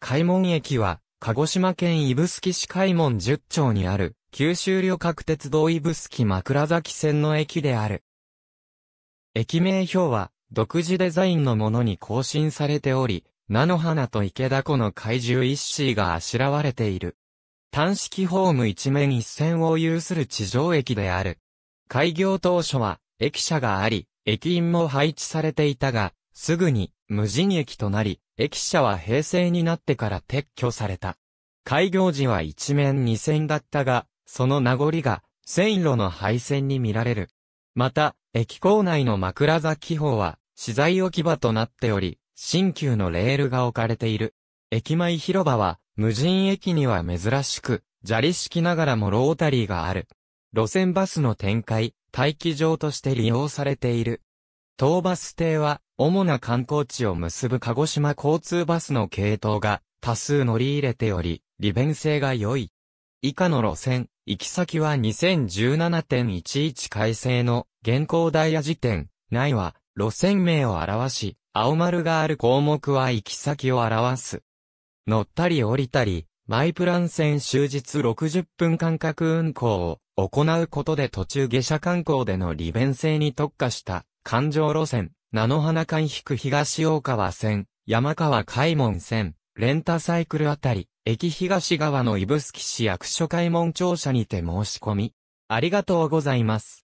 開門駅は、鹿児島県指宿市開門10町にある、九州旅客鉄道指宿枕崎線の駅である。駅名表は、独自デザインのものに更新されており、菜の花と池田湖の怪獣一シーがあしらわれている。単式ホーム一面一線を有する地上駅である。開業当初は、駅舎があり、駅員も配置されていたが、すぐに、無人駅となり、駅舎は平成になってから撤去された。開業時は一面二線だったが、その名残が線路の配線に見られる。また、駅構内の枕崎方は資材置き場となっており、新旧のレールが置かれている。駅前広場は無人駅には珍しく、砂利式ながらもロータリーがある。路線バスの展開、待機場として利用されている。東バス停は、主な観光地を結ぶ鹿児島交通バスの系統が多数乗り入れており、利便性が良い。以下の路線、行き先は2017.11改正の現行ダイヤ時点、内は路線名を表し、青丸がある項目は行き先を表す。乗ったり降りたり、マイプラン線終日60分間隔運行を行うことで途中下車観光での利便性に特化した環状路線、菜の花間引く東大川線、山川海門線、レンタサイクルあたり、駅東側の指宿市役所開門庁舎にて申し込み。ありがとうございます。